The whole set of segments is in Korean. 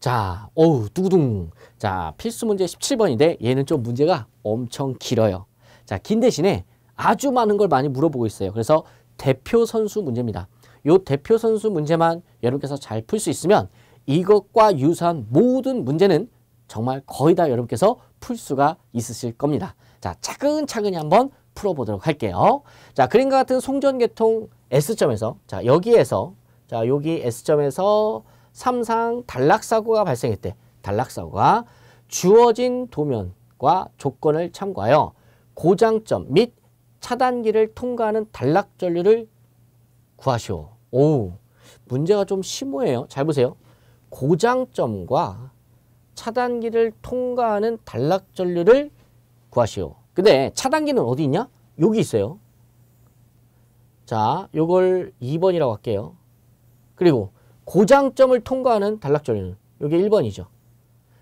자, 어우, 뚜둥. 자, 필수 문제 17번인데 얘는 좀 문제가 엄청 길어요. 자, 긴 대신에 아주 많은 걸 많이 물어보고 있어요. 그래서 대표 선수 문제입니다. 요 대표 선수 문제만 여러분께서 잘 풀 수 있으면 이것과 유사한 모든 문제는 정말 거의 다 여러분께서 풀 수가 있으실 겁니다. 자, 차근차근히 한번 풀어보도록 할게요. 자, 그림과 같은 송전계통 S점에서 자, 여기에서 자, 여기 S점에서 3상 단락사고가 발생했대. 단락사고가 주어진 도면과 조건을 참고하여 고장점 및 차단기를 통과하는 단락전류를 구하시오. 오, 문제가 좀 심오해요. 잘 보세요. 고장점과 차단기를 통과하는 단락전류를 구하시오. 근데 차단기는 어디 있냐? 여기 있어요. 자, 요걸 2번이라고 할게요. 그리고 고장점을 통과하는 단락전류는 이게 1번이죠.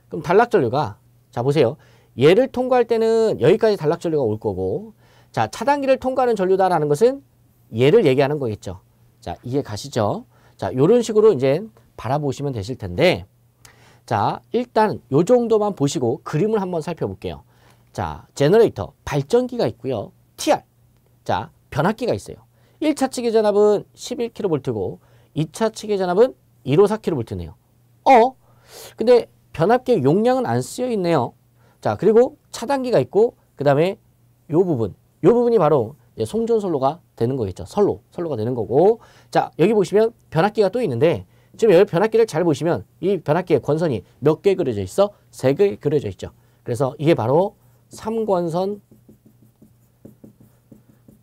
그럼 단락전류가 자 보세요. 얘를 통과할 때는 여기까지 단락전류가 올 거고 자 차단기를 통과하는 전류다라는 것은 얘를 얘기하는 거겠죠. 자 이해 가시죠. 자 이런 식으로 이제 바라보시면 되실 텐데 자 일단 요 정도만 보시고 그림을 한번 살펴볼게요. 자 제너레이터 발전기가 있고요. TR 자 변압기가 있어요. 1차 측의 전압은 11kV고 2차 측의 전압은 154kV네요. 어? 근데 변압기 용량은 안 쓰여 있네요. 자, 그리고 차단기가 있고 그다음에 요 부분. 요 부분이 바로 송전선로가 되는 거겠죠. 선로, 선로가 되는 거고. 자, 여기 보시면 변압기가 또 있는데 지금 여기 변압기를 잘 보시면 이 변압기의 권선이 몇 개 그려져 있어? 세 개 그려져 있죠. 그래서 이게 바로 3권선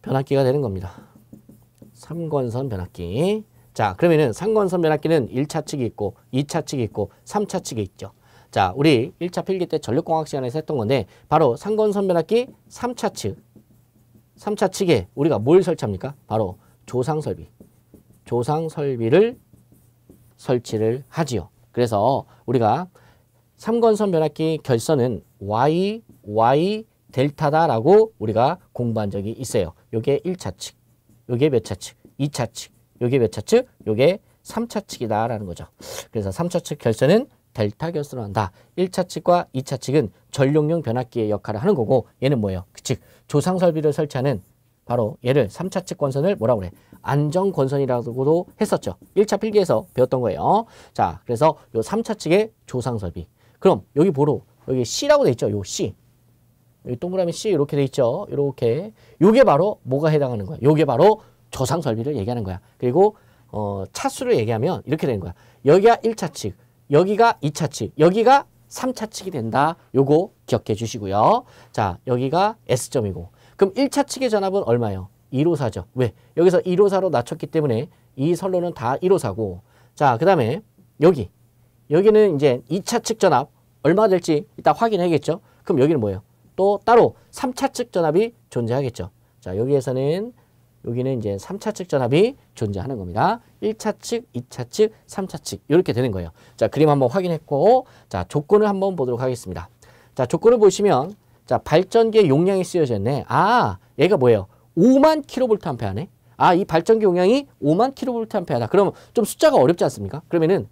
변압기가 되는 겁니다. 3권선 변압기. 자, 그러면은 상건선 변압기는 1차 측이 있고 2차 측이 있고 3차 측이 있죠. 자, 우리 1차 필기 때 전력공학 시간에서 했던 건데 바로 상건선 변압기 3차 측 3차 측에 우리가 뭘 설치합니까? 바로 조상 설비. 조상 설비를 설치를 하지요. 그래서 우리가 삼건선 변압기 결선은 Y, Y 델타다라고 우리가 공부한 적이 있어요. 요게 1차 측, 요게 몇 차 측, 2차 측, 요게 몇 차측? 요게 3차측이다라는 거죠. 그래서 3차측 결선은 델타 결선을 한다. 1차 측과 2차 측은 전력용 변압기의 역할을 하는 거고 얘는 뭐예요? 즉 그 조상 설비를 설치하는 바로 얘를 3차 측 권선을 뭐라고 그래? 안정 권선이라고도 했었죠. 1차 필기에서 배웠던 거예요. 자, 그래서 요 3차 측의 조상 설비. 그럼 여기 보러 여기 C라고 돼 있죠. 요 C. 여기 동그라미 C 이렇게 돼 있죠. 이렇게. 요게 바로 뭐가 해당하는 거야? 요게 바로 조상 설비를 얘기하는 거야. 그리고 어, 차수를 얘기하면 이렇게 되는 거야. 여기가 1차 측, 여기가 2차 측, 여기가 3차 측이 된다. 요거 기억해 주시고요. 자, 여기가 S점이고. 그럼 1차 측의 전압은 얼마예요? 154죠. 왜? 여기서 154로 낮췄기 때문에 이 선로는 다 154고. 자, 그 다음에 여기. 여기는 이제 2차 측 전압 얼마 될지 이따 확인해야겠죠. 그럼 여기는 뭐예요? 또 따로 3차 측 전압이 존재하겠죠. 자, 여기에서는 여기는 이제 3차 측 전압이 존재하는 겁니다. 1차 측, 2차 측, 3차 측 이렇게 되는 거예요. 자 그림 한번 확인했고 자 조건을 한번 보도록 하겠습니다. 자 조건을 보시면 자 발전기의 용량이 쓰여졌네. 아 얘가 뭐예요? 5만 킬로볼트 암페 하네. 아이 발전기 용량이 5만 킬로볼트 암페 하다. 그럼 좀 숫자가 어렵지 않습니까? 그러면은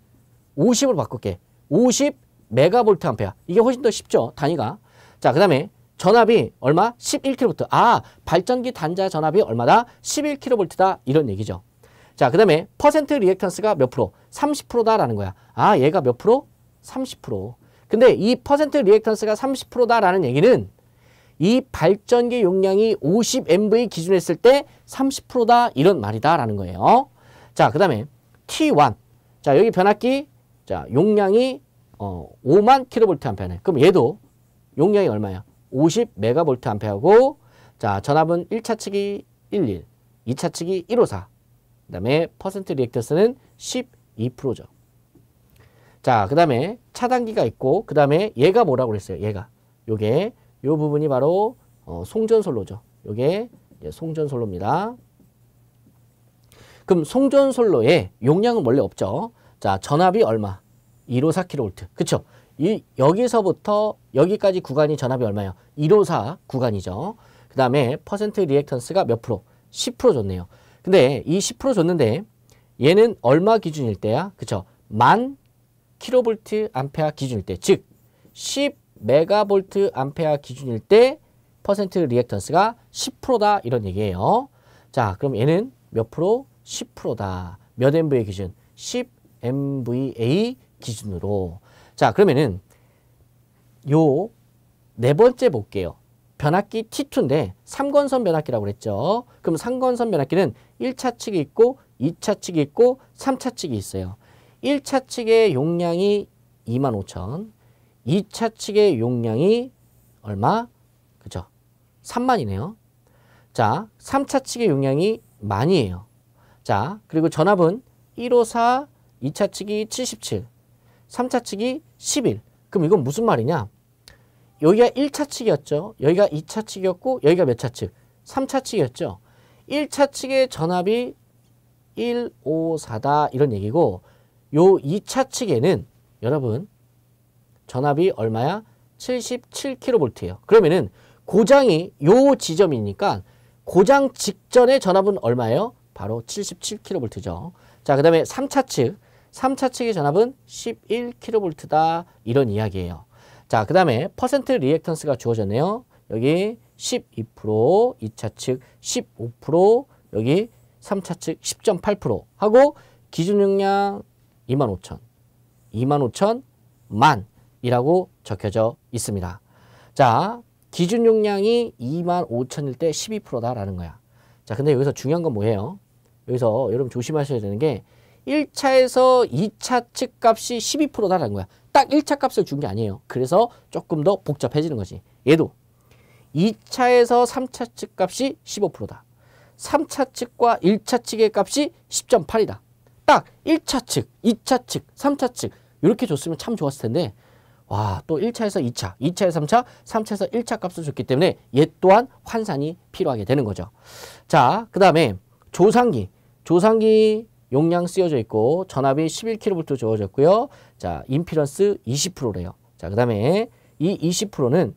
50으로 바꿀게. 50 메가볼트 암페야. 이게 훨씬 더 쉽죠. 단위가. 자, 그 다음에 전압이 얼마? 11kW. 아, 발전기 단자 전압이 얼마다? 11kV다. 이런 얘기죠. 자, 그 다음에 퍼센트 리액턴스가 몇 프로? 30%다라는 거야. 아, 얘가 몇 프로? 30%. 근데 이 퍼센트 리액턴스가 30%다라는 얘기는 이 발전기 용량이 50MV 기준했을 때 30%다 이런 말이다라는 거예요. 자, 그 다음에 T1. 자, 여기 변압기 자 용량이 어, 5만 k 로한 편에. 그럼 얘도 용량이 얼마야? 50메가볼트암페어고 자 전압은 1차 측이 11, 2차 측이 154, 그 다음에 퍼센트 리액터스는 12%죠. 자, 그 다음에 차단기가 있고 그 다음에 얘가 뭐라고 그랬어요? 얘가 요게 요 부분이 바로 어, 송전솔로죠. 요게 송전솔로입니다. 그럼 송전솔로의 용량은 원래 없죠. 자, 전압이 얼마? 154kV. 그쵸? 이, 여기서부터 여기까지 구간이 전압이 얼마예요? 154 구간이죠. 그 다음에 퍼센트 리액턴스가 몇 프로? 10% 줬네요. 근데 이 10% 줬는데 얘는 얼마 기준일 때야? 그쵸? 만 킬로볼트 암페아 기준일 때, 즉 10메가볼트 암페아 기준일 때 퍼센트 리액턴스가 10%다 이런 얘기예요. 자, 그럼 얘는 몇 프로? 10%다. 몇 MVA 기준? 10 MVA 기준으로. 자, 그러면은 요 네 번째 볼게요. 변압기 T2인데 3건선 변압기라고 그랬죠. 그럼 3건선 변압기는 1차 측이 있고 2차 측이 있고 3차 측이 있어요. 1차 측의 용량이 25,000 2차 측의 용량이 얼마? 그죠? 3만이네요. 자, 3차 측의 용량이 만이에요. 자, 그리고 전압은 154, 2차 측이 77, 3차 측이 1 1 그럼 이건 무슨 말이냐? 여기가 1차 측이었죠. 여기가 2차 측이었고 여기가 몇 차 측? 3차 측이었죠. 1차 측의 전압이 1, 5, 4다 이런 얘기고 요 2차 측에는 여러분 전압이 얼마야? 77kV예요. 그러면은 고장이 요 지점이니까 고장 직전의 전압은 얼마예요? 바로 77kV죠. 자, 그 다음에 3차 측 3차 측의 전압은 11kV다 이런 이야기예요. 자, 그 다음에 퍼센트 리액턴스가 주어졌네요. 여기 12%, 2차 측 15%, 여기 3차 측 10.8% 하고 기준 용량 25,000, 25,000만 이라고 적혀져 있습니다. 자, 기준 용량이 25,000일 때 12%다라는 거야. 자, 근데 여기서 중요한 건 뭐예요? 여기서 여러분 조심하셔야 되는 게 1차에서 2차 측값이 12%다라는 거야. 딱 1차 값을 준 게 아니에요. 그래서 조금 더 복잡해지는 거지. 얘도 2차에서 3차 측값이 15%다. 3차 측과 1차 측의 값이 10.8이다. 딱 1차 측, 2차 측, 3차 측 이렇게 줬으면 참 좋았을 텐데 와 또 1차에서 2차, 2차에서 3차, 3차에서 1차 값을 줬기 때문에 얘 또한 환산이 필요하게 되는 거죠. 자, 그 다음에 조상기. 조상기 용량 쓰여져 있고 전압이 11kV 주어졌고요. 자, 임피런스 20%래요. 자, 그 다음에 이 20%는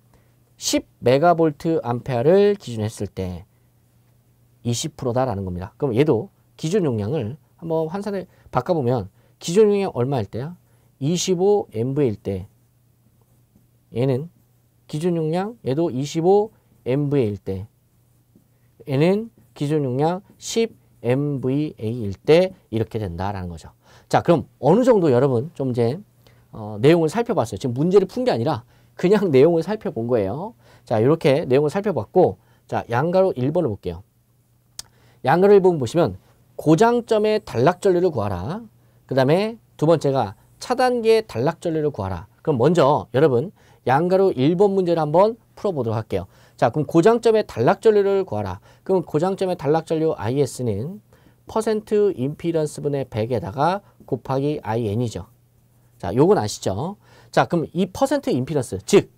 10메가볼트 기준 했을 때 20%다라는 겁니다. 그럼 얘도 기존 용량을 한번 환산해 바꿔보면 기존 용량 얼마일 때야? 25MV일 때 얘는 기존 용량 얘도 25MV일 때 얘는 기존 용량 10 MVA일 때 이렇게 된다라는 거죠. 자, 그럼 어느 정도 여러분 좀 이제 어, 내용을 살펴봤어요. 지금 문제를 푼 게 아니라 그냥 내용을 살펴본 거예요. 자, 이렇게 내용을 살펴봤고 자, 양가로 1번을 볼게요. 양가로 1번 보시면 고장점의 단락 전류를 구하라. 그 다음에 두 번째가 차단계의 단락 전류를 구하라. 그럼 먼저 여러분 양가로 1번 문제를 한번 풀어보도록 할게요. 자 그럼 고장점의 단락전류를 구하라. 그럼 고장점의 단락전류 IS는 퍼센트 임피던스 분의 100에다가 곱하기 IN이죠. 자 요건 아시죠? 자 그럼 이 퍼센트 임피던스 즉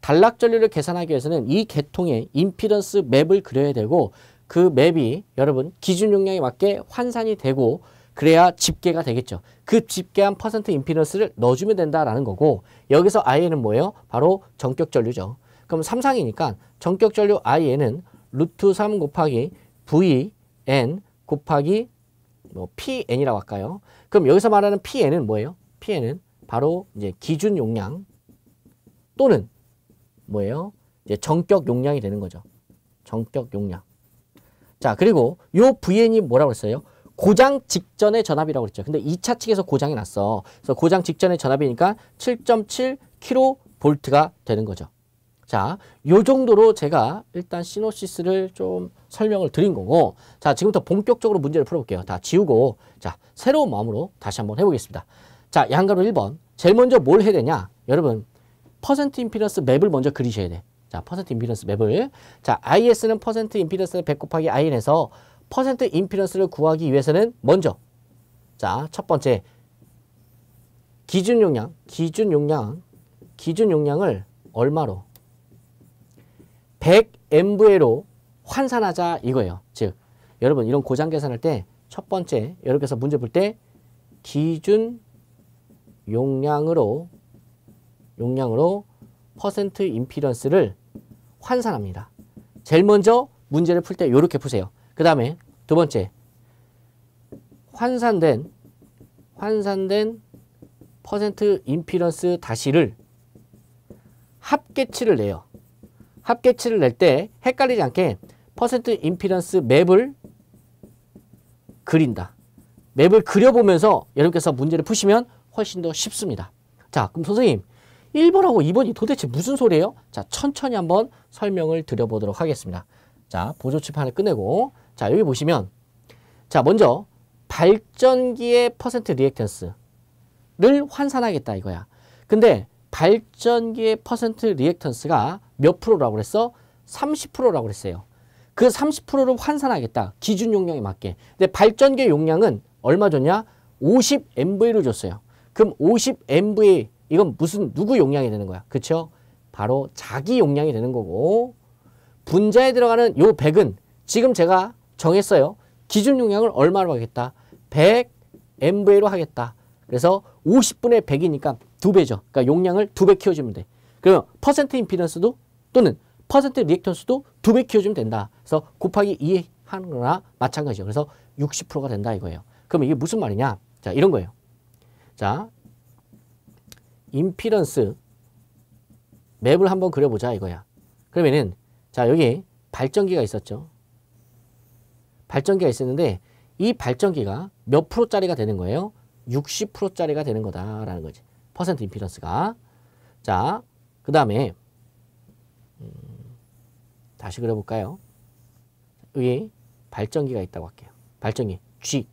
단락전류를 계산하기 위해서는 이 계통의 임피던스 맵을 그려야 되고 그 맵이 여러분 기준 용량에 맞게 환산이 되고 그래야 집계가 되겠죠. 그 집계한 퍼센트 임피던스를 넣어주면 된다라는 거고 여기서 IN은 뭐예요? 바로 전격전류죠. 그럼 3상이니까 전격전류 IN은 루트 3 곱하기 VN 곱하기 뭐 PN이라고 할까요? 그럼 여기서 말하는 PN은 뭐예요? PN은 바로 이제 기준 용량 또는 뭐예요? 이제 정격 용량이 되는 거죠. 정격 용량. 자, 그리고 요 VN이 뭐라고 했어요? 고장 직전의 전압이라고 그랬죠. 근데 2차 측에서 고장이 났어. 그래서 고장 직전의 전압이니까 7.7 k 로볼트가 되는 거죠. 자, 요 정도로 제가 일단 시노시스를 좀 설명을 드린 거고 자, 지금부터 본격적으로 문제를 풀어볼게요. 다 지우고 자, 새로운 마음으로 다시 한번 해보겠습니다. 자, 양가로 1번. 제일 먼저 뭘 해야 되냐? 여러분, 퍼센트 임피던스 맵을 먼저 그리셔야 돼. 자, 퍼센트 임피던스 맵을. 자, IS는 퍼센트 임피던스 100 곱하기 IN에서 퍼센트 임피던스를 구하기 위해서는 먼저 자, 첫 번째 기준 용량, 기준 용량, 기준 용량을 얼마로 100mv로 환산하자 이거예요. 즉 여러분 이런 고장 계산할 때 첫 번째 여러분께서 문제 볼 때 기준 용량으로 용량으로 퍼센트 임피던스를 환산합니다. 제일 먼저 문제를 풀 때 이렇게 푸세요. 그 다음에 두 번째 환산된 환산된 퍼센트 임피던스 다시를 합계치를 내요. 합계치를 낼 때 헷갈리지 않게 퍼센트 임피던스 맵을 그린다. 맵을 그려보면서 여러분께서 문제를 푸시면 훨씬 더 쉽습니다. 자, 그럼 선생님 1번하고 2번이 도대체 무슨 소리예요? 자, 천천히 한번 설명을 드려보도록 하겠습니다. 자, 보조치판을 끝내고 자, 여기 보시면 자, 먼저 발전기의 퍼센트 리액턴스를 환산하겠다 이거야. 근데 발전기의 퍼센트 리액턴스가 몇 프로라고 그랬어? 30%라고 그랬어요. 그 30%로 환산하겠다. 기준 용량에 맞게. 근데 발전기의 용량은 얼마 줬냐? 50MV를 줬어요. 그럼 50MV 이건 무슨 누구 용량이 되는 거야? 그쵸? 바로 자기 용량이 되는 거고 분자에 들어가는 요 100은 지금 제가 정했어요. 기준 용량을 얼마로 하겠다? 100MV로 하겠다. 그래서 50분의 100이니까 두 배죠. 그러니까 용량을 두 배 키워주면 돼. 그러면 퍼센트 임피던스도 또는 퍼센트 리액턴스도 두 배 키워주면 된다. 그래서 곱하기 2 하는 거나 마찬가지죠. 그래서 60%가 된다 이거예요. 그러면 이게 무슨 말이냐? 자, 이런 거예요. 자, 임피던스 맵을 한번 그려보자 이거야. 그러면은 자, 여기 발전기가 있었죠. 발전기가 있었는데 이 발전기가 몇 프로짜리가 되는 거예요? 60%짜리가 되는 거다라는 거지. 퍼센트 임피던스가. 자, 그 다음에 음, 다시 그려볼까요? 여기 발전기가 있다고 할게요. 발전기 G.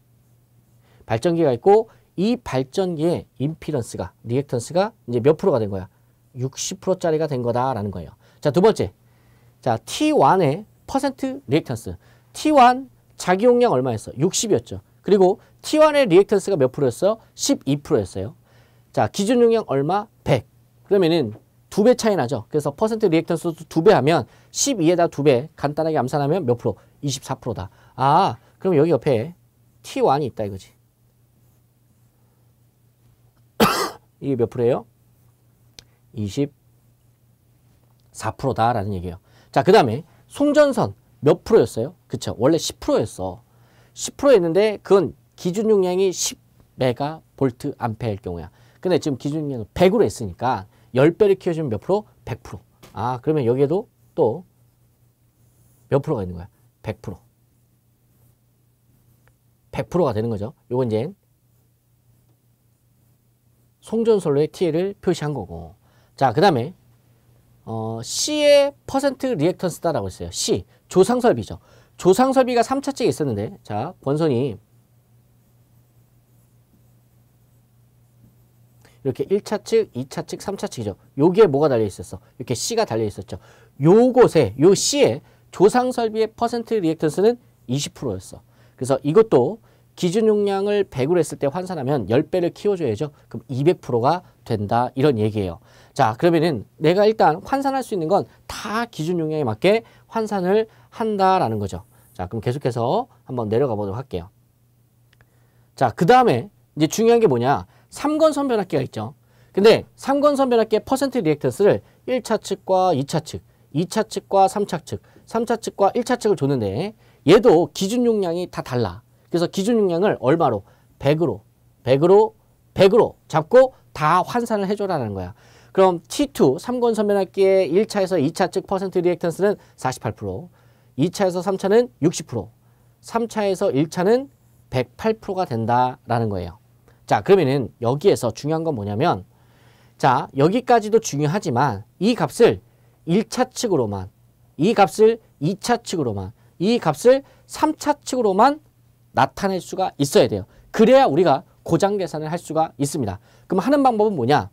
발전기가 있고 이 발전기의 임피던스가, 리액턴스가 이제 몇 프로가 된 거야? 60%짜리가 된 거다라는 거예요. 자, 두 번째. 자, T1의 퍼센트 리액턴스. T1 자기 용량 얼마였어? 60이었죠. 그리고 T1의 리액턴스가 몇 프로였어? 12%였어요. 자, 기준 용량 얼마? 100. 그러면은 두 배 차이 나죠. 그래서 퍼센트 리액턴스도 두배 하면 12에다 두배 간단하게 암산하면 몇 프로? 24%다. 아, 그럼 여기 옆에 T1이 있다 이거지. 이게 몇 프로예요? 24%다라는 얘기예요. 자, 그 다음에 송전선 몇 프로였어요? 그쵸. 원래 10%였어. 10%였는데 그건 기준 용량이 10메가볼트 암페일 경우야. 근데 지금 기준이 100으로 했으니까 10배를 키워주면 몇 프로? 100%. 아, 그러면 여기에도 또 몇 프로가 있는 거야? 100%. 100%가 되는 거죠. 요건 이제 송전설로의 TL을 표시한 거고. 자, 그 다음에 어, C의 퍼센트 리액턴스다라고 했어요. C. 조상설비죠. 조상설비가 3차째에 있었는데 자, 권선이 이렇게 1차 측, 2차 측, 3차 측이죠. 여기에 뭐가 달려 있었어? 이렇게 C가 달려 있었죠. 요곳에 요 C에 조상 설비의 퍼센트 리액턴스는 20%였어. 그래서 이것도 기준 용량을 100으로 했을 때 환산하면 10배를 키워줘야죠. 그럼 200%가 된다 이런 얘기예요. 자 그러면은 내가 일단 환산할 수 있는 건 다 기준 용량에 맞게 환산을 한다라는 거죠. 자 그럼 계속해서 한번 내려가 보도록 할게요. 자그 다음에 이제 중요한 게 뭐냐. 3권 선변학계가 있죠. 근데 3권 선변학계의 퍼센트 리액턴스를 1차 측과 2차 측, 2차 측과 3차 측, 3차 측과 1차 측을 줬는데 얘도 기준 용량이 다 달라. 그래서 기준 용량을 얼마로? 100으로, 100으로, 100으로 잡고 다 환산을 해줘라는 거야. 그럼 T2, 3권 선변학계의 1차에서 2차 측 퍼센트 리액턴스는 48%, 2차에서 3차는 60%, 3차에서 1차는 108%가 된다라는 거예요. 자 그러면은 여기에서 중요한 건 뭐냐면 자 여기까지도 중요하지만 이 값을 1차 측으로만 이 값을 2차 측으로만 이 값을 3차 측으로만 나타낼 수가 있어야 돼요. 그래야 우리가 고장 계산을 할 수가 있습니다. 그럼 하는 방법은 뭐냐?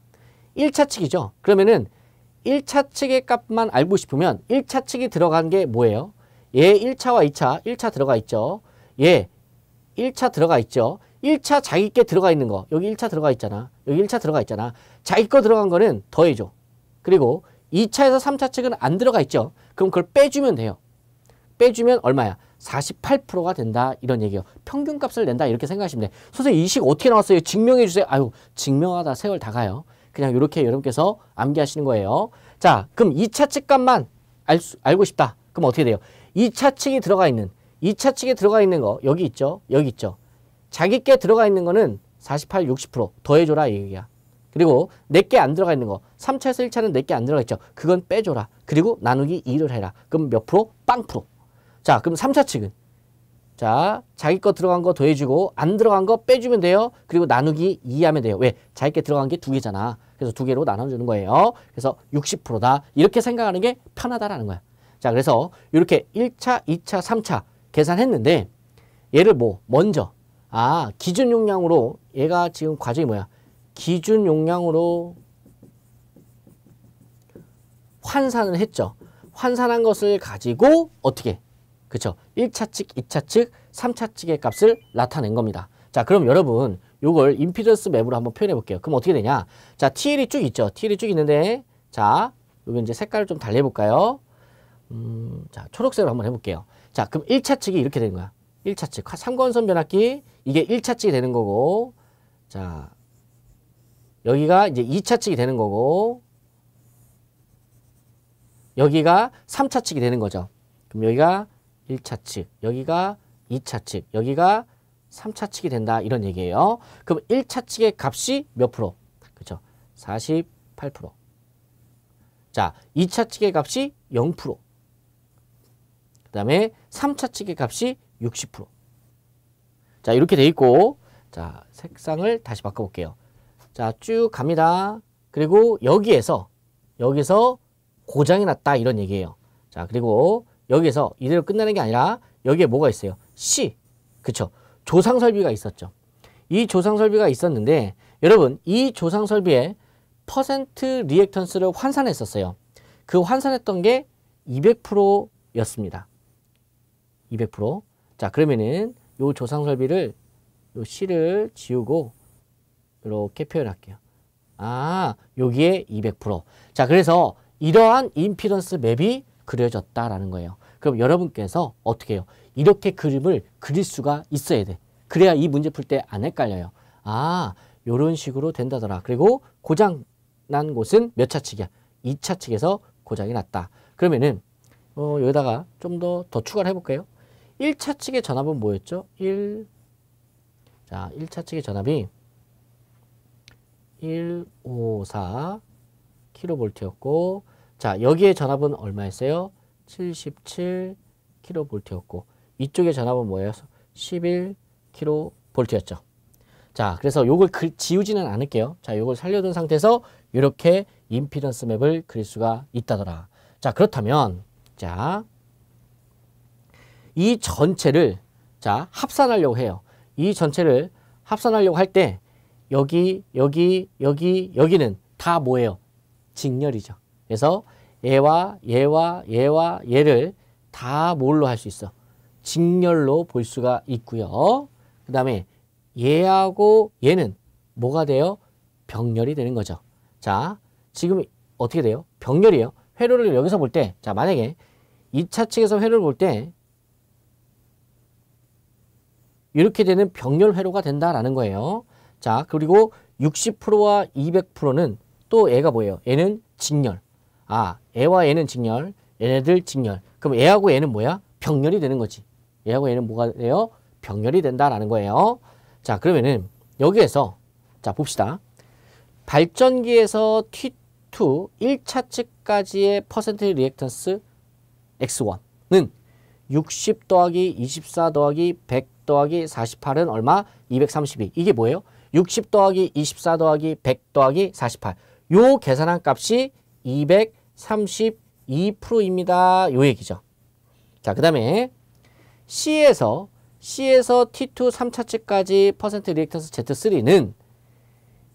1차 측이죠. 그러면은 1차 측의 값만 알고 싶으면 1차 측이 들어간 게 뭐예요? 얘 예, 1차와 2차, 1차 들어가 있죠. 얘 예, 1차 들어가 있죠. 1차 자기 게 들어가 있는 거 여기 1차 들어가 있잖아 여기 1차 들어가 있잖아 자기 거 들어간 거는 더해줘 그리고 2차에서 3차 측은 안 들어가 있죠 그럼 그걸 빼주면 돼요 빼주면 얼마야 48%가 된다 이런 얘기예요 평균값을 낸다 이렇게 생각하시면 돼 선생님 이식 어떻게 나왔어요 증명해 주세요 아유 증명하다 세월 다 가요 그냥 이렇게 여러분께서 암기하시는 거예요 자 그럼 2차 측값만 알 수, 알고 싶다 그럼 어떻게 돼요 2차 측이 들어가 있는 2차 측에 들어가 있는 거 여기 있죠 여기 있죠 자기께 들어가 있는 거는 48, 60% 더해줘라 이 얘기야. 그리고 내게 안 들어가 있는 거 3차에서 1차는 내게 안 들어가 있죠. 그건 빼줘라. 그리고 나누기 2를 해라. 그럼 몇 프로? 빵 프로. 자 그럼 3차 측은 자 자기 거 들어간 거 더해주고 안 들어간 거 빼주면 돼요. 그리고 나누기 2 하면 돼요. 왜? 자기 께 들어간 게2 개잖아. 그래서 2 개로 나눠주는 거예요. 그래서 60%다. 이렇게 생각하는 게 편하다라는 거야. 자 그래서 이렇게 1차, 2차, 3차 계산했는데 얘를 뭐 먼저 아 기준 용량으로 얘가 지금 과정이 뭐야 기준 용량으로 환산을 했죠 환산한 것을 가지고 어떻게 그쵸 1차 측 2차 측 3차 측의 값을 나타낸 겁니다 자 그럼 여러분 이걸 임피던스 맵으로 한번 표현해 볼게요 그럼 어떻게 되냐 자 TL이 쭉 있죠 TL이 쭉 있는데 자 여기 이제 색깔을 좀 달리 해볼까요 음, 자 초록색으로 한번 해볼게요 자 그럼 1차 측이 이렇게 되는 거야 1차측. 삼관선 변압기 이게 1차측이 되는 거고 자 여기가 이제 2차측이 되는 거고 여기가 3차측이 되는 거죠. 그럼 여기가 1차측, 여기가 2차측, 여기가 3차측이 된다 이런 얘기예요. 그럼 1차측의 값이 몇 프로? 그렇죠. 48%. 자, 2차측의 값이 0%. 그 다음에 3차측의 값이 60%. 자, 이렇게 돼 있고 자, 색상을 다시 바꿔 볼게요. 자, 쭉 갑니다. 그리고 여기에서 여기서 고장이 났다 이런 얘기예요. 자, 그리고 여기에서 이대로 끝나는 게 아니라 여기에 뭐가 있어요? C. 그쵸 조상 설비가 있었죠. 이 조상 설비가 있었는데 여러분 이 조상 설비에 퍼센트 리액턴스를 환산했었어요. 그 환산했던 게 200%였습니다. 200%자 그러면은 요 조상 설비를 요 실을 지우고 이렇게 표현할게요. 아 여기에 200%. 자 그래서 이러한 임피던스 맵이 그려졌다라는 거예요. 그럼 여러분께서 어떻게 해요? 이렇게 그림을 그릴 수가 있어야 돼. 그래야 이 문제 풀 때 안 헷갈려요. 아 요런 식으로 된다더라. 그리고 고장 난 곳은 몇 차측이야? 2차측에서 고장이 났다. 그러면은 어, 여기다가 좀 더더 더 추가를 해볼까요? 1차 측의 전압은 뭐였죠? 1, 자, 1차 측의 전압이 154 킬로볼트였고 자, 여기에 전압은 얼마였어요? 77 킬로볼트였고 이쪽의 전압은 뭐예요? 11 킬로볼트였죠. 자, 그래서 요걸 그, 지우지는 않을게요. 자, 요걸 살려둔 상태에서 이렇게 임피던스 맵을 그릴 수가 있다더라. 자, 그렇다면 자, 이 전체를 자 합산하려고 해요. 이 전체를 합산하려고 할 때 여기 여기 여기 여기는 다 뭐예요? 직렬이죠. 그래서 얘와 얘와 얘와 얘를 다 뭘로 할 수 있어? 직렬로 볼 수가 있고요. 그 다음에 얘하고 얘는 뭐가 돼요? 병렬이 되는 거죠. 자, 지금 어떻게 돼요? 병렬이에요. 회로를 여기서 볼 때, 자, 만약에 2차 측에서 회로를 볼때 이렇게 되는 병렬 회로가 된다라는 거예요. 자, 그리고 60%와 200%는 또 애가 뭐예요? 애는 직렬. 아, 애와 애는 직렬, 얘네들 직렬. 그럼 애하고 애는 뭐야? 병렬이 되는 거지. 얘하고 얘는 뭐가 돼요? 병렬이 된다라는 거예요. 자, 그러면은 여기에서 자, 봅시다. 발전기에서 T2 1차 측까지의 퍼센트 리액턴스 X1은 60 더하기 24 더하기 100 더하기 48은 얼마? 232. 이게 뭐예요? 60 더하기 24 더하기 100 더하기 48. 요 계산한 값이 232%입니다. 요 얘기죠. 자, 그 다음에 C에서 C에서 T2 3차치까지 퍼센트 리액턴스 Z3는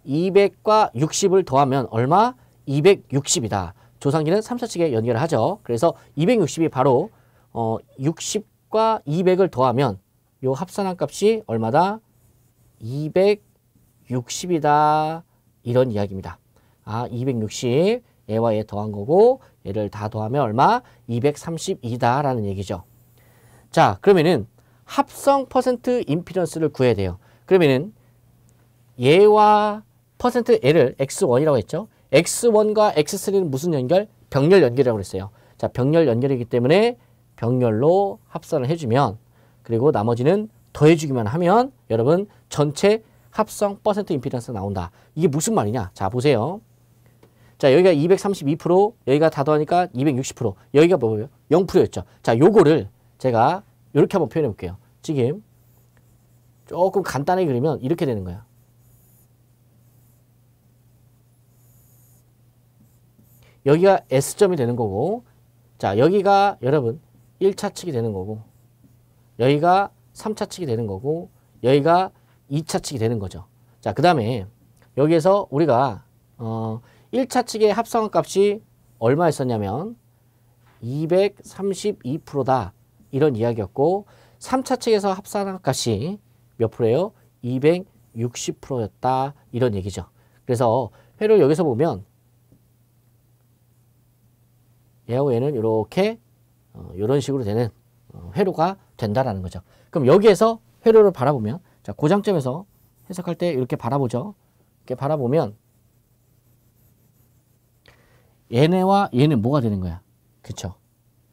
200과 60을 더하면 얼마? 260이다. 조상기는 3차측에 연결을 하죠. 그래서 260이 바로 어, 60과 200을 더하면 요 합산한 값이 얼마다? 260이다. 이런 이야기입니다. 아, 260. 얘와 얘 더한 거고 얘를 다 더하면 얼마? 232다라는 얘기죠. 자, 그러면은 합성 퍼센트 임피던스를 구해야 돼요. 그러면은 얘와 퍼센트 얘를 x1이라고 했죠. x1과 x3는 무슨 연결? 병렬 연결이라고 그랬어요. 자, 병렬 연결이기 때문에 병렬로 합산을 해주면 그리고 나머지는 더해주기만 하면 여러분 전체 합성 퍼센트 임피던스 나온다. 이게 무슨 말이냐? 자 보세요. 자 여기가 232% 여기가 다 더하니까 260% 여기가 뭐예요? 0%였죠. 자 요거를 제가 이렇게 한번 표현해 볼게요. 지금 조금 간단하게 그리면 이렇게 되는 거야. 여기가 S점이 되는 거고 자 여기가 여러분 1차 측이 되는 거고 여기가 3차 측이 되는 거고 여기가 2차 측이 되는 거죠. 자, 그 다음에 여기에서 우리가 어, 1차 측의 합성한 값이 얼마였었냐면 232%다 이런 이야기였고 3차 측에서 합산한 값이 몇 프로예요? 260%였다 이런 얘기죠. 그래서 회로 여기서 보면 얘하고 얘는 이렇게 어, 이런 식으로 되는 어, 회로가 된다라는 거죠. 그럼 여기에서 회로를 바라보면 자 고장점에서 해석할 때 이렇게 바라보죠. 이렇게 바라보면 얘네와 얘는 뭐가 되는 거야? 그쵸?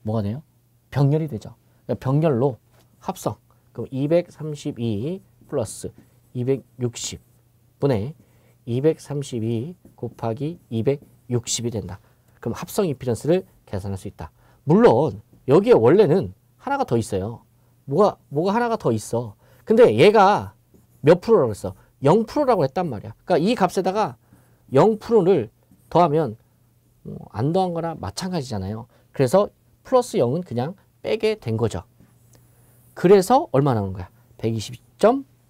뭐가 돼요? 병렬이 되죠. 그러니까 병렬로 합성. 그럼 232 플러스 260 분의 232 곱하기 260이 된다. 그럼 합성 이피런스를 계산할 수 있다. 물론 여기에 원래는 하나가 더 있어요. 뭐가 뭐가 하나가 더 있어. 근데 얘가 몇 프로라고 했어? 0%라고 했단 말이야. 그러니까 이 값에다가 0%를 더하면 어, 안 더한 거나 마찬가지잖아요. 그래서 플러스 0은 그냥 빼게 된 거죠. 그래서 얼마 나오는 거야? 1 2 2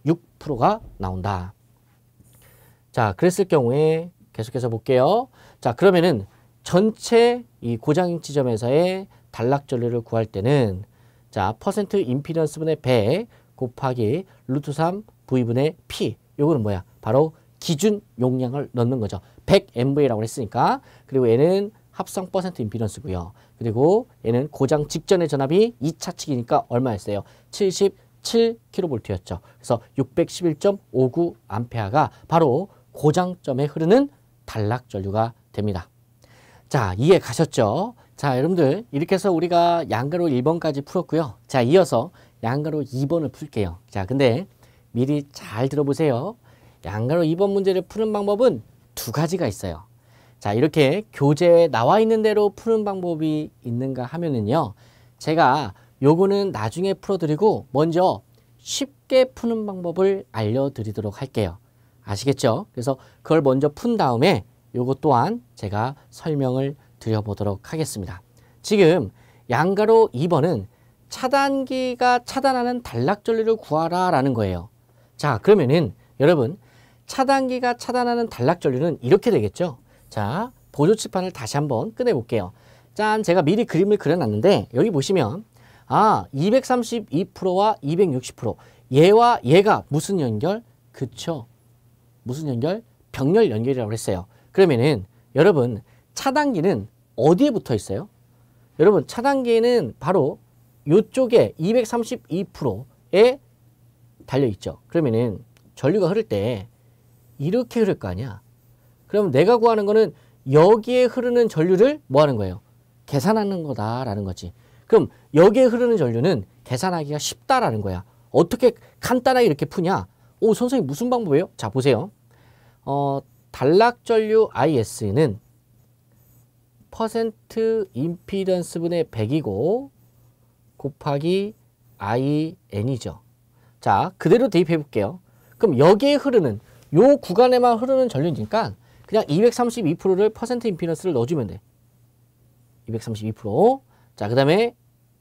6가 나온다. 자, 그랬을 경우에 계속해서 볼게요. 자, 그러면은 전체 이 고장인 지점에서의 단락 전류를 구할 때는 자, 퍼센트 임피던스 분의 배 곱하기 루트 3 V분의 P. 요거는 뭐야? 바로 기준 용량을 넣는 거죠. 100MV라고 했으니까. 그리고 얘는 합성 퍼센트 임피던스고요. 그리고 얘는 고장 직전의 전압이 2차 측이니까 얼마였어요? 77kV였죠. 그래서 611.59A가 바로 고장점에 흐르는 단락 전류가 됩니다. 자, 이해 가셨죠? 자 여러분들 이렇게 해서 우리가 양가로 1번까지 풀었고요. 자 이어서 양가로 2번을 풀게요. 자 근데 미리 잘 들어보세요. 양가로 2번 문제를 푸는 방법은 두 가지가 있어요. 자 이렇게 교재에 나와 있는 대로 푸는 방법이 있는가 하면은요. 제가 요거는 나중에 풀어드리고 먼저 쉽게 푸는 방법을 알려드리도록 할게요. 아시겠죠? 그래서 그걸 먼저 푼 다음에 요것 또한 제가 설명을 드려보도록 하겠습니다. 지금 양가로 2번은 차단기가 차단하는 단락전류를 구하라 라는 거예요. 자 그러면은 여러분 차단기가 차단하는 단락전류는 이렇게 되겠죠. 자 보조치판을 다시 한번 꺼내볼게요. 짠 제가 미리 그림을 그려놨는데 여기 보시면 아 232%와 260% 얘와 얘가 무슨 연결? 그쵸. 무슨 연결? 병렬 연결이라고 했어요. 그러면은 여러분 차단기는 어디에 붙어 있어요? 여러분 차단기는 바로 이쪽에 232%에 달려 있죠. 그러면은 전류가 흐를 때 이렇게 흐를 거 아니야. 그럼 내가 구하는 거는 여기에 흐르는 전류를 뭐 하는 거예요? 계산하는 거다라는 거지. 그럼 여기에 흐르는 전류는 계산하기가 쉽다라는 거야. 어떻게 간단하게 이렇게 푸냐? 오 선생님 무슨 방법이에요? 자 보세요. 어, 단락전류 IS는 퍼센트 임피던스 분의 100이고 곱하기 in이죠. 자, 그대로 대입해 볼게요. 그럼 여기에 흐르는 요 구간에만 흐르는 전류니까 그냥 232%를 퍼센트 임피던스를 넣어주면 돼. 232%. 자, 그 다음에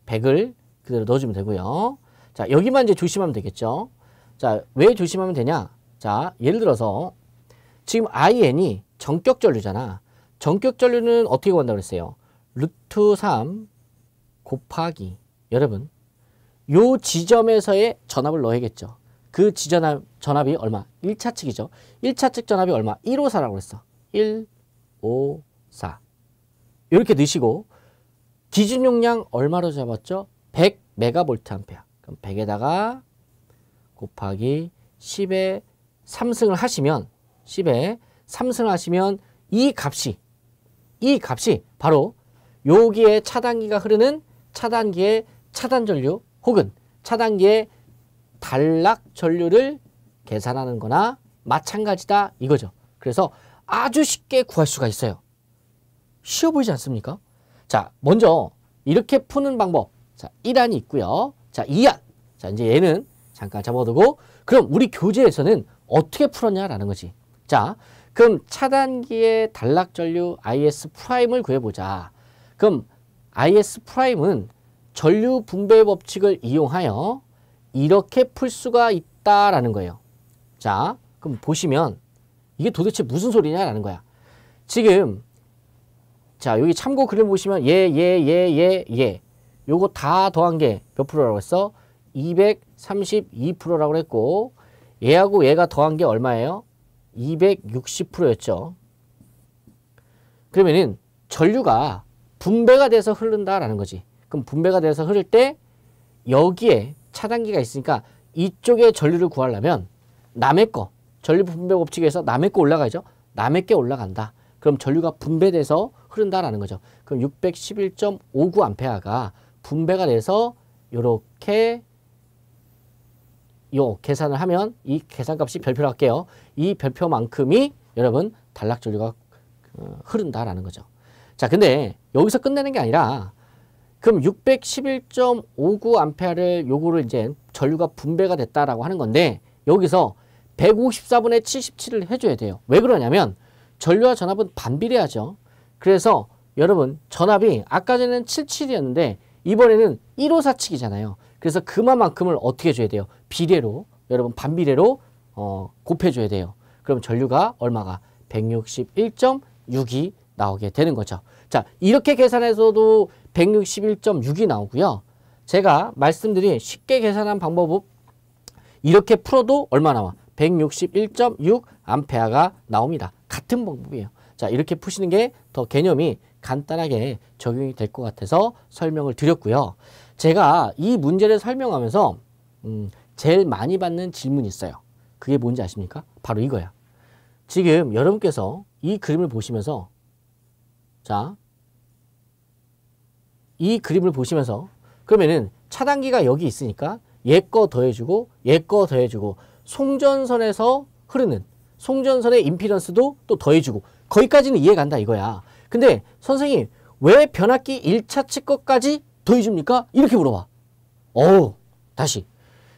100을 그대로 넣어주면 되고요. 자, 여기만 이제 조심하면 되겠죠. 자, 왜 조심하면 되냐? 자, 예를 들어서 지금 IN이 정격 전류잖아. 전격 전류는 어떻게 구한다고 그랬어요 루트 3 곱하기 여러분 요 지점에서의 전압을 넣어야겠죠. 그지점압 전압이 얼마? 1차 측이죠. 1차 측 전압이 얼마? 154라고 그랬어. 154 이렇게 넣으시고 기준 용량 얼마로 잡았죠? 100 메가볼트 암페어. 그럼 100에다가 곱하기 10에 3승을 하시면 10에 3승을 하시면 이 값이 이 값이 바로 여기에 차단기가 흐르는 차단기의 차단전류 혹은 차단기의 단락전류를 계산하는 거나 마찬가지다 이거죠. 그래서 아주 쉽게 구할 수가 있어요. 쉬워 보이지 않습니까? 자, 먼저 이렇게 푸는 방법. 자, 1안이 있고요. 자, 2안. 자, 이제 얘는 잠깐 잡아두고 그럼 우리 교재에서는 어떻게 풀었냐라는 거지. 자, 그럼 차단기의 단락 전류 IS 프라임을 구해보자. 그럼 IS 프라임은 전류 분배 법칙을 이용하여 이렇게 풀 수가 있다라는 거예요. 자, 그럼 보시면 이게 도대체 무슨 소리냐라는 거야. 지금 자 여기 참고 그림 보시면 예예예예 예, 예, 예, 예. 요거 다 더한 게 몇 프로라고 했어? 232%라고 프로 했고 얘하고 얘가 더한 게 얼마예요? 260%였죠. 그러면은 전류가 분배가 돼서 흐른다라는 거지. 그럼 분배가 돼서 흐를 때 여기에 차단기가 있으니까 이쪽에 전류를 구하려면 남의 거, 전류 분배 법칙에서 남의 거 올라가죠. 남의 게 올라간다. 그럼 전류가 분배돼서 흐른다라는 거죠. 그럼 611.59A가 분배가 돼서 이렇게 요 계산을 하면 이 계산값이 별표로 할게요. 이 별표만큼이 여러분 단락전류가 어, 흐른다라는 거죠. 자, 근데 여기서 끝내는 게 아니라 그럼 611.59 암페아를 요거를 이제 전류가 분배가 됐다라고 하는 건데 여기서 154분의 77을 해줘야 돼요. 왜 그러냐면 전류와 전압은 반비례하죠. 그래서 여러분 전압이 아까 전에는 77이었는데 이번에는 1547이잖아요. 그래서 그만큼을 어떻게 줘야 돼요? 비례로 여러분 반비례로 어, 곱해줘야 돼요. 그럼 전류가 얼마가 161.6이 나오게 되는 거죠. 자 이렇게 계산해서도 161.6이 나오고요. 제가 말씀드린 쉽게 계산한 방법은 이렇게 풀어도 얼마 나와? 161.6 암페아가 나옵니다. 같은 방법이에요. 자 이렇게 푸시는 게 더 개념이 간단하게 적용이 될 것 같아서 설명을 드렸고요. 제가 이 문제를 설명하면서 음, 제일 많이 받는 질문이 있어요. 그게 뭔지 아십니까? 바로 이거야. 지금 여러분께서 이 그림을 보시면서 자, 이 그림을 보시면서 그러면은 차단기가 여기 있으니까 얘 거 더해주고 얘 거 더해주고 송전선에서 흐르는 송전선의 임피던스도 또 더해주고 거기까지는 이해 간다 이거야. 근데 선생님 왜 변압기 1차 치 것까지 더해줍니까? 이렇게 물어봐. 어우 다시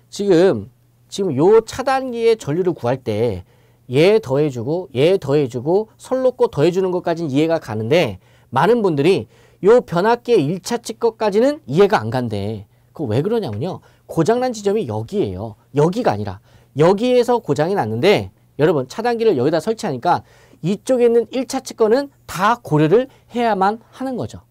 지금 지금 요 차단기의 전류를 구할 때 얘 더해주고 얘 더해주고 설로고 더해주는 것까지는 이해가 가는데 많은 분들이 요 변압기의 1차치 것까지는 이해가 안 간대. 그거 왜 그러냐면요. 고장난 지점이 여기예요. 여기가 아니라 여기에서 고장이 났는데 여러분 차단기를 여기다 설치하니까 이쪽에 있는 1차치 거는 다 고려를 해야만 하는 거죠.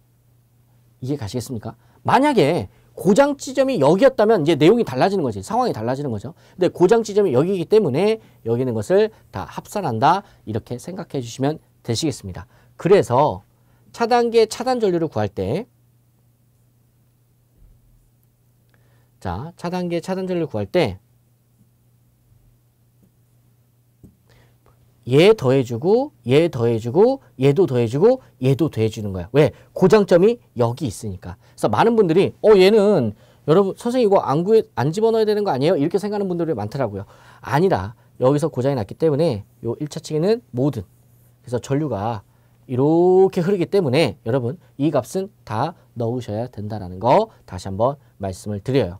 이해 가시겠습니까? 만약에 고장지점이 여기였다면 이제 내용이 달라지는 거지 상황이 달라지는 거죠 근데 고장지점이 여기이기 때문에 여기 있는 것을 다 합산한다 이렇게 생각해 주시면 되시겠습니다 그래서 차단계 차단 전류를 구할 때 자, 차단계 차단 전류를 구할 때얘 더해주고 얘 더해주고 얘도 더해주고 얘도 더해주는 거야. 왜? 고장점이 여기 있으니까. 그래서 많은 분들이 어 얘는 여러분 선생님 이거 안, 구해, 안 집어넣어야 되는 거 아니에요? 이렇게 생각하는 분들이 많더라고요. 아니다. 여기서 고장이 났기 때문에 요 1차 측에는 모든 그래서 전류가 이렇게 흐르기 때문에 여러분 이 값은 다 넣으셔야 된다는 거 다시 한번 말씀을 드려요.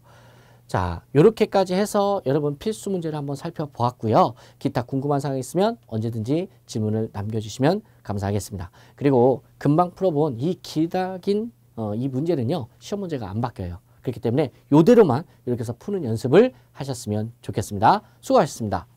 자, 이렇게까지 해서 여러분 필수 문제를 한번 살펴보았고요. 기타 궁금한 사항이 있으면 언제든지 질문을 남겨주시면 감사하겠습니다. 그리고 금방 풀어본 이 길다긴 어, 이 문제는요. 시험 문제가 안 바뀌어요. 그렇기 때문에 이대로만 이렇게 해서 푸는 연습을 하셨으면 좋겠습니다. 수고하셨습니다.